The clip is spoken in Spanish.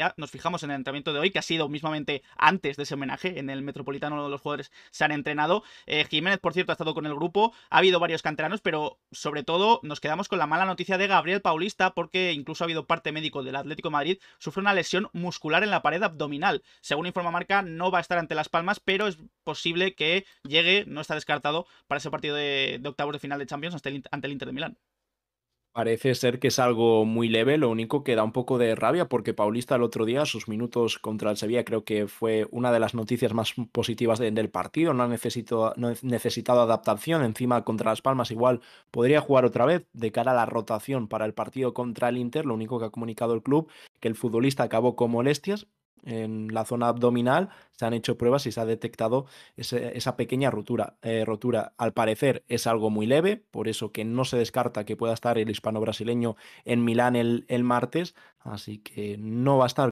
ya nos fijamos en el entrenamiento de hoy, que ha sido mismamente antes de ese homenaje. En el Metropolitano los jugadores se han entrenado. Eh, Jiménez, por cierto, ha estado con el grupo. Ha habido varios canteranos, pero sobre todo nos quedamos con la mala noticia de Gabriel Paulista, porque incluso ha habido parte médico del Atlético Madrid. Sufre una lesión muscular en la pared abdominal. Según informa Marca, no va a estar ante Las Palmas, pero es posible que llegue, no está descartado, para ese partido de, octavos de final de Champions ante el Inter de Milán. Parece ser que es algo muy leve, lo único que da un poco de rabia porque Paulista el otro día, sus minutos contra el Sevilla, creo que fue una de las noticias más positivas del partido, no ha necesitado adaptación, encima contra Las Palmas igual podría jugar otra vez de cara a la rotación para el partido contra el Inter, lo único que ha comunicado el club, que el futbolista acabó con molestias, en la zona abdominal se han hecho pruebas y se ha detectado esa pequeña rotura, eh, rotura. Al parecer es algo muy leve, por eso que no se descarta que pueda estar el hispano brasileño en Milán el, el martes, así que no va